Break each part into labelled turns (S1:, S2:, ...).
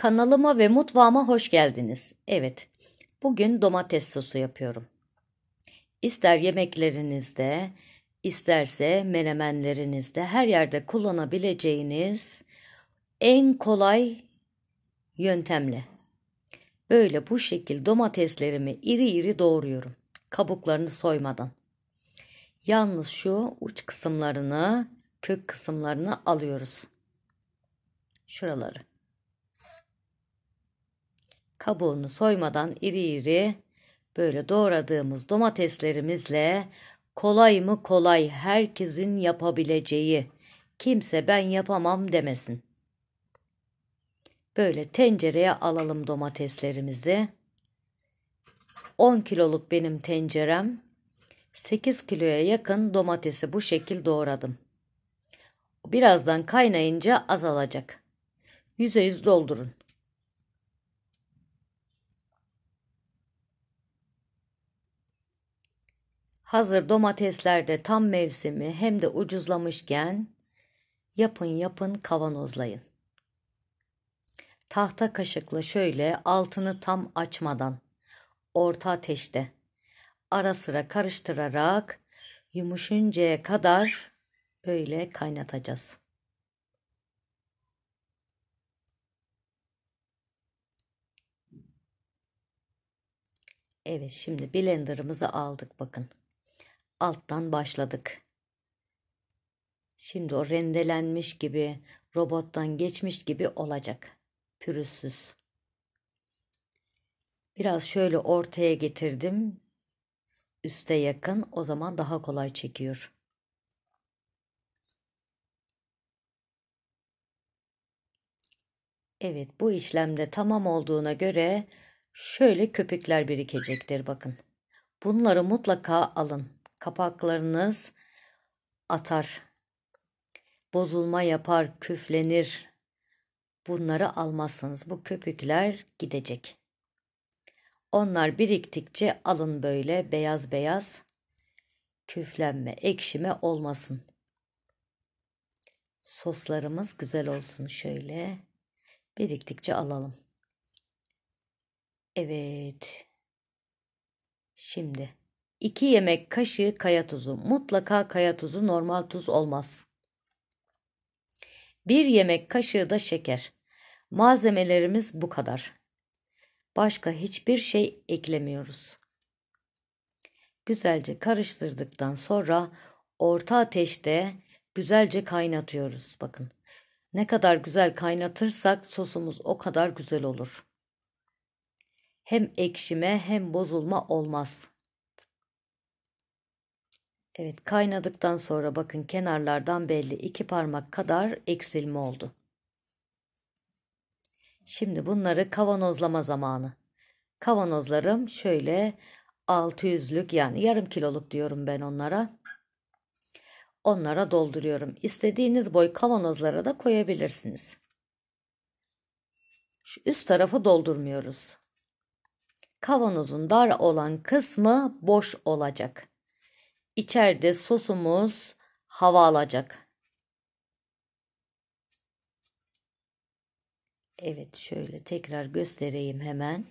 S1: Kanalıma ve mutfağıma hoş geldiniz. Evet, bugün domates sosu yapıyorum. İster yemeklerinizde, isterse menemenlerinizde her yerde kullanabileceğiniz en kolay yöntemle. Böyle bu şekil domateslerimi iri iri doğruyorum. Kabuklarını soymadan. Yalnız şu uç kısımlarını, kök kısımlarını alıyoruz. Şuraları kabuğunu soymadan iri iri böyle doğradığımız domateslerimizle kolay mı kolay herkesin yapabileceği kimse ben yapamam demesin. Böyle tencereye alalım domateslerimizi. 10 kiloluk benim tencerem. 8 kiloya yakın domatesi bu şekil doğradım. Birazdan kaynayınca azalacak. %100 doldurun. Hazır domateslerde tam mevsimi hem de ucuzlamışken yapın yapın kavanozlayın. Tahta kaşıkla şöyle altını tam açmadan orta ateşte ara sıra karıştırarak yumuşuncaya kadar böyle kaynatacağız. Evet şimdi blenderımızı aldık bakın alttan başladık. Şimdi o rendelenmiş gibi, robottan geçmiş gibi olacak. Pürüzsüz. Biraz şöyle ortaya getirdim. Üste yakın o zaman daha kolay çekiyor. Evet bu işlemde tamam olduğuna göre şöyle köpükler birikecektir bakın. Bunları mutlaka alın kapaklarınız atar. Bozulma yapar, küflenir. Bunları almazsınız. Bu köpükler gidecek. Onlar biriktikçe alın böyle beyaz beyaz. Küflenme, ekşime olmasın. Soslarımız güzel olsun şöyle. Biriktikçe alalım. Evet. Şimdi 2 yemek kaşığı kaya tuzu. Mutlaka kaya tuzu normal tuz olmaz. 1 yemek kaşığı da şeker. Malzemelerimiz bu kadar. Başka hiçbir şey eklemiyoruz. Güzelce karıştırdıktan sonra orta ateşte güzelce kaynatıyoruz. Bakın ne kadar güzel kaynatırsak sosumuz o kadar güzel olur. Hem ekşime hem bozulma olmaz. Evet kaynadıktan sonra bakın kenarlardan belli iki parmak kadar eksilme oldu. Şimdi bunları kavanozlama zamanı. Kavanozlarım şöyle 600'lük yani yarım kiloluk diyorum ben onlara. Onlara dolduruyorum. İstediğiniz boy kavanozlara da koyabilirsiniz. Şu üst tarafı doldurmuyoruz. Kavanozun dar olan kısmı boş olacak. İçeride sosumuz hava alacak. Evet şöyle tekrar göstereyim hemen.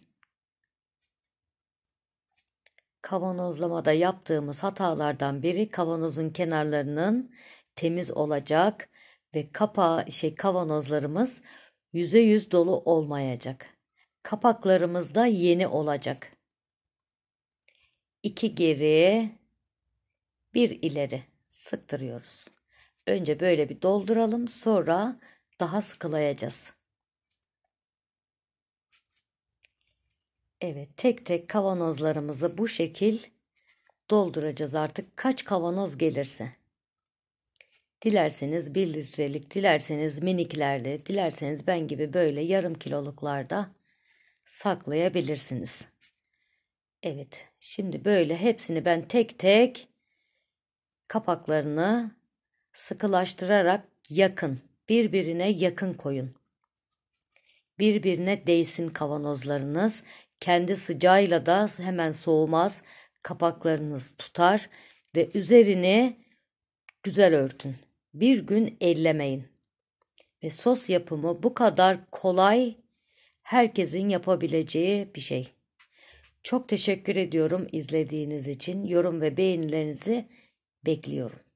S1: Kavanozlamada yaptığımız hatalardan biri kavanozun kenarlarının temiz olacak ve kapağı şey kavanozlarımız yüz dolu olmayacak. Kapaklarımız da yeni olacak. İki geri bir ileri sıktırıyoruz. Önce böyle bir dolduralım sonra daha sıkılayacağız. Evet tek tek kavanozlarımızı bu şekil dolduracağız artık kaç kavanoz gelirse. Dilerseniz 1 litrelik, dilerseniz miniklerde, dilerseniz ben gibi böyle yarım kiloluklarda saklayabilirsiniz. Evet, şimdi böyle hepsini ben tek tek kapaklarını sıkılaştırarak yakın, birbirine yakın koyun. Birbirine değsin kavanozlarınız, kendi sıcağıyla da hemen soğumaz, kapaklarınız tutar ve üzerini güzel örtün. Bir gün ellemeyin. Ve sos yapımı bu kadar kolay herkesin yapabileceği bir şey. Çok teşekkür ediyorum izlediğiniz için. Yorum ve beğenilerinizi bekliyorum.